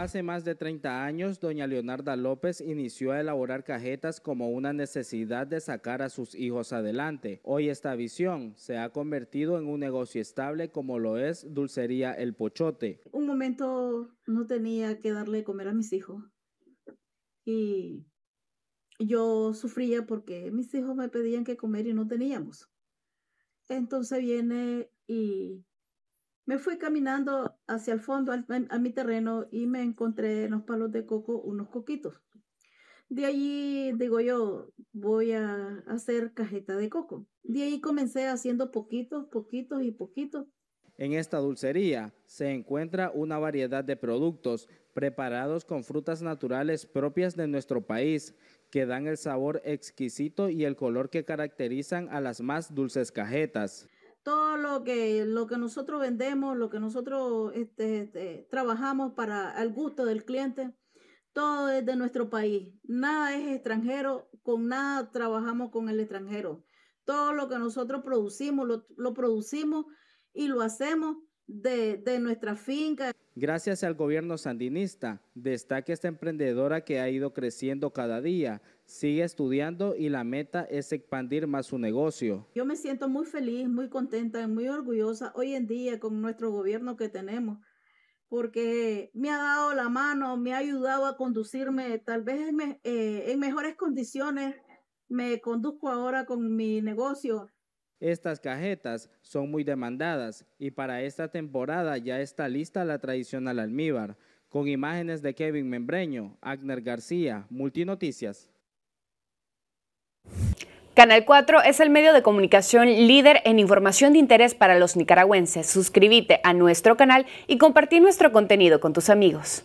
Hace más de 30 años, doña Leonarda López inició a elaborar cajetas como una necesidad de sacar a sus hijos adelante. Hoy esta visión se ha convertido en un negocio estable como lo es Dulcería El Pochote. Un momento no tenía que darle comer a mis hijos y yo sufría porque mis hijos me pedían que comer y no teníamos. Entonces viene y me fui caminando hacia el fondo a mi terreno y me encontré en los palos de coco unos coquitos. De allí, digo yo, voy a hacer cajeta de coco. De ahí comencé haciendo poquitos, poquitos y poquitos. En esta dulcería se encuentra una variedad de productos preparados con frutas naturales propias de nuestro país, que dan el sabor exquisito y el color que caracterizan a las más dulces cajetas todo lo que, lo que nosotros vendemos, lo que nosotros este, este, trabajamos para el gusto del cliente, todo es de nuestro país. Nada es extranjero, con nada trabajamos con el extranjero. Todo lo que nosotros producimos, lo producimos y lo hacemos de, nuestra finca. Gracias al gobierno sandinista, destaca esta emprendedora que ha ido creciendo cada día, sigue estudiando y la meta es expandir más su negocio. Yo me siento muy feliz, muy contenta y muy orgullosa hoy en día con nuestro gobierno que tenemos, porque me ha dado la mano, me ha ayudado a conducirme tal vez en eh, mejores condiciones. Me conduzco ahora con mi negocio estas cajetas son muy demandadas y para esta temporada ya está lista la tradicional almíbar, con imágenes de Kevin Membreño, Agner García, Multinoticias. Canal 4 es el medio de comunicación líder en información de interés para los nicaragüenses. Suscríbete a nuestro canal y compartí nuestro contenido con tus amigos.